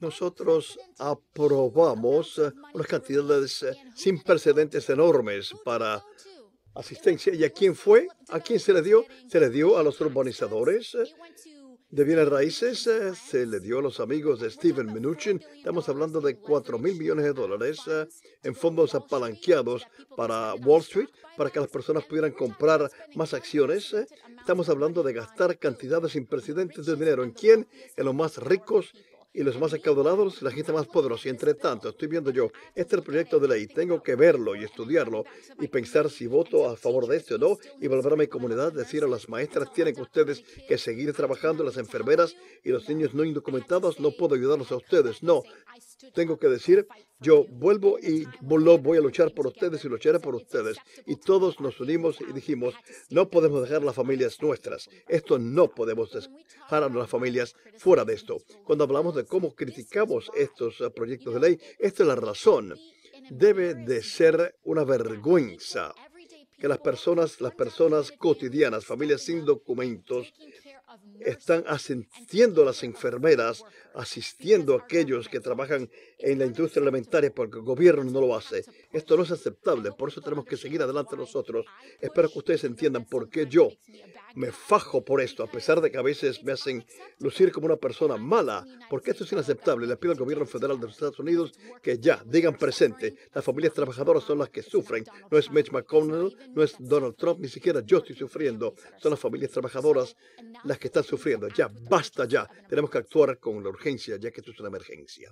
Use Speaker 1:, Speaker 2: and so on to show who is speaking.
Speaker 1: nosotros aprobamos unas cantidades eh, sin precedentes enormes para asistencia. ¿Y a quién fue? ¿A quién se le dio? Se le dio a los urbanizadores de bienes raíces eh, se le dio a los amigos de Steven Mnuchin. Estamos hablando de 4 mil millones de dólares eh, en fondos apalanqueados para Wall Street, para que las personas pudieran comprar más acciones. Eh. Estamos hablando de gastar cantidades sin precedentes de dinero. ¿En quién? En los más ricos y los más acaudalados, la gente más poderosa. Y entre tanto, estoy viendo yo, este es el proyecto de ley, tengo que verlo y estudiarlo y pensar si voto a favor de este o no y volver a mi comunidad, decir a las maestras, tienen que ustedes que seguir trabajando, las enfermeras y los niños no indocumentados, no puedo ayudarlos a ustedes, no, tengo que decir, yo vuelvo y voy a luchar por ustedes y lucharé por ustedes. Y todos nos unimos y dijimos, no podemos dejar las familias nuestras. Esto no podemos dejar a las familias fuera de esto. Cuando hablamos de cómo criticamos estos eh, proyectos de ley, esta es la razón. Debe de ser una vergüenza que las personas, las personas cotidianas, familias sin documentos, están asistiendo a las enfermeras, asistiendo a aquellos que trabajan en la industria alimentaria porque el gobierno no lo hace. Esto no es aceptable, por eso tenemos que seguir adelante nosotros. Espero que ustedes entiendan por qué yo me fajo por esto, a pesar de que a veces me hacen lucir como una persona mala, porque esto es inaceptable. Le pido al gobierno federal de los Estados Unidos que ya digan presente, las familias trabajadoras son las que sufren. No es Mitch McConnell, no es Donald Trump, ni siquiera yo estoy sufriendo. Son las familias trabajadoras las que están sufriendo. Ya, basta ya. Tenemos que actuar con la urgencia, ya que esto es una emergencia.